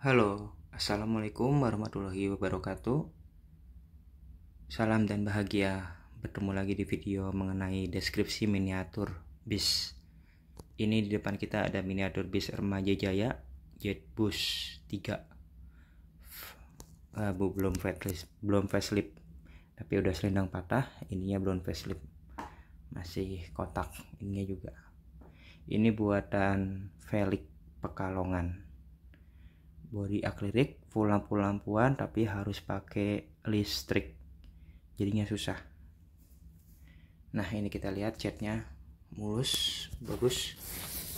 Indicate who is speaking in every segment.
Speaker 1: Halo, Assalamualaikum warahmatullahi wabarakatuh Salam dan bahagia Bertemu lagi di video mengenai deskripsi miniatur bis Ini di depan kita ada miniatur bis remaja jaya Jetbus 3 uh, eh, bu, belum facelift, belum facelift tapi udah selendang patah ininya belum facelift masih kotak ininya juga ini buatan Felix Pekalongan body akrilik full lampu-lampuan tapi harus pakai listrik jadinya susah nah ini kita lihat catnya mulus bagus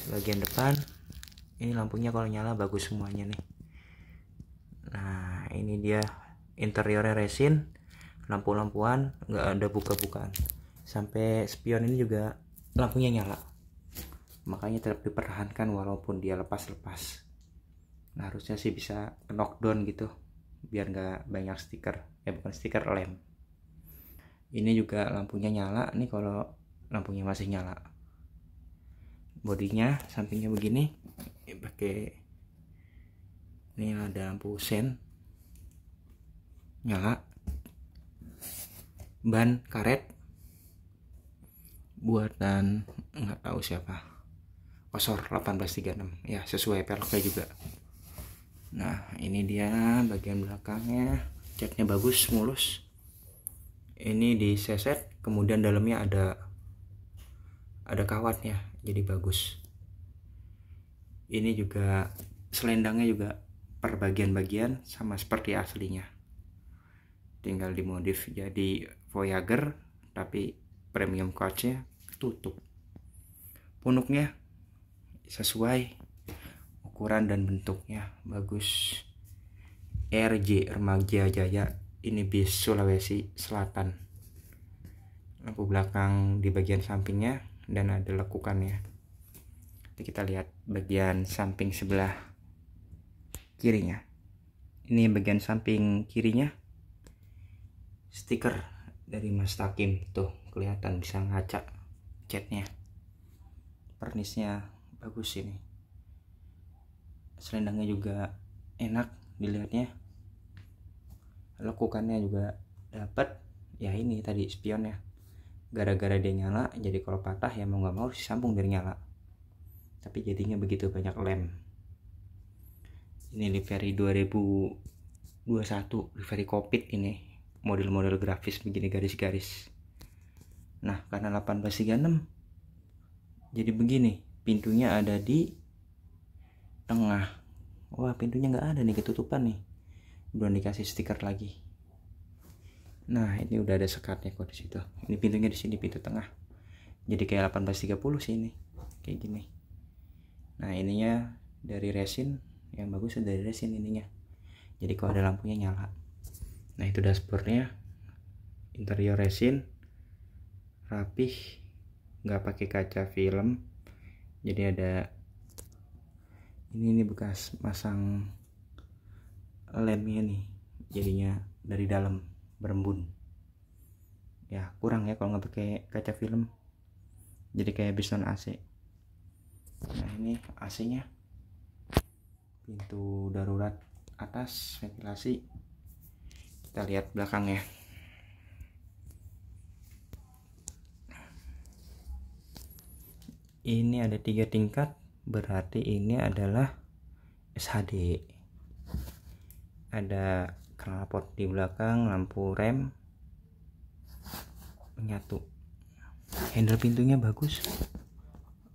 Speaker 1: bagian depan ini lampunya kalau nyala bagus semuanya nih nah ini dia interiornya resin lampu-lampuan nggak ada buka-bukaan sampai spion ini juga lampunya nyala makanya tetap dipertahankan walaupun dia lepas-lepas nah, harusnya sih bisa knockdown gitu biar nggak banyak stiker ya bukan stiker lem ini juga lampunya nyala nih kalau lampunya masih nyala bodinya sampingnya begini ya pakai ini ada lampu sen nyala ban karet buatan nggak tahu siapa kosor 1836 ya sesuai peleknya juga nah ini dia bagian belakangnya catnya bagus mulus ini diseset kemudian dalamnya ada ada kawatnya jadi bagus ini juga selendangnya juga per bagian-bagian sama seperti aslinya tinggal dimodif jadi Voyager tapi premium coachnya tutup. punuknya sesuai ukuran dan bentuknya bagus RJ Remaja Jaya ini bis Sulawesi Selatan lampu belakang di bagian sampingnya dan ada lekukannya Nanti kita lihat bagian samping sebelah kirinya ini bagian samping kirinya stiker dari Mas Takim tuh kelihatan bisa ngaca catnya pernisnya bagus ini selendangnya juga enak dilihatnya lekukannya juga dapat ya ini tadi spionnya gara-gara dia nyala jadi kalau patah ya mau nggak mau sambung dari nyala tapi jadinya begitu banyak lem ini livery 2021 livery covid ini model-model grafis begini garis-garis nah karena 1836 jadi begini pintunya ada di tengah wah pintunya nggak ada nih ketutupan nih belum dikasih stiker lagi nah ini udah ada sekatnya kok di situ ini pintunya di sini pintu tengah jadi kayak 1830 sih ini kayak gini nah ininya dari resin yang bagus dari resin ininya jadi kalau ada lampunya nyala nah itu dashboardnya interior resin rapih nggak pakai kaca film jadi ada ini ini bekas pasang lemnya nih jadinya dari dalam berembun ya kurang ya kalau nggak pakai kaca film jadi kayak piston AC nah ini AC nya pintu darurat atas ventilasi kita lihat belakang ya ini ada tiga tingkat berarti ini adalah SHD ada knalpot di belakang lampu rem menyatu handle pintunya bagus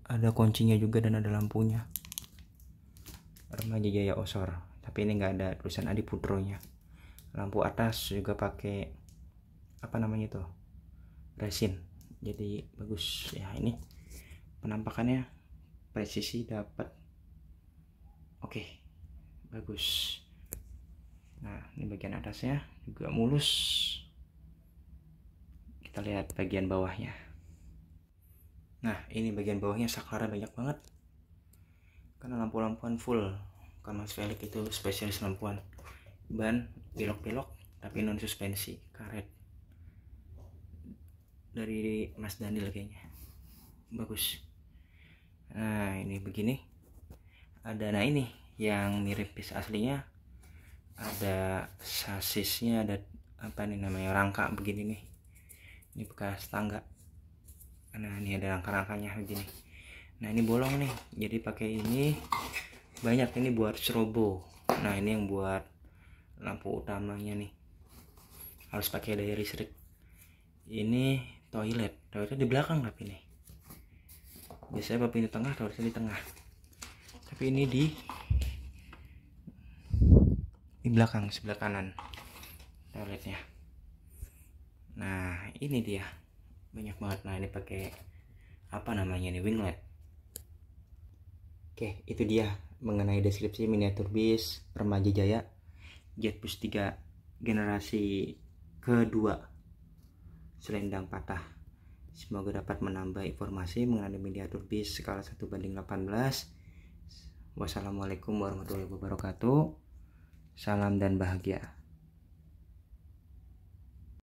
Speaker 1: ada kuncinya juga dan ada lampunya remaja jaya osor tapi ini nggak ada tulisan Adi Putronya lampu atas juga pakai apa namanya itu resin jadi bagus ya ini penampakannya presisi dapat oke okay. bagus nah ini bagian atasnya juga mulus kita lihat bagian bawahnya nah ini bagian bawahnya saklarnya banyak banget karena lampu-lampuan full karena Felix itu spesialis lampuan ban belok-belok tapi non suspensi karet dari Mas Daniel kayaknya bagus nah ini begini ada nah ini yang mirip bis aslinya ada sasisnya ada apa nih namanya rangka begini nih ini bekas tangga nah ini ada rangka-rangkanya begini nah ini bolong nih jadi pakai ini banyak ini buat strobo nah ini yang buat lampu utamanya nih harus pakai daya listrik ini toilet toilet di belakang tapi nih biasanya babi di tengah harusnya di tengah tapi ini di di belakang sebelah kanan toiletnya nah ini dia banyak banget nah ini pakai apa namanya ini winglet oke itu dia mengenai deskripsi miniatur bis remaja jaya jetbus 3 generasi kedua selendang patah Semoga dapat menambah informasi mengenai media bis skala 1 banding 18. Wassalamualaikum warahmatullahi wabarakatuh. Salam dan bahagia.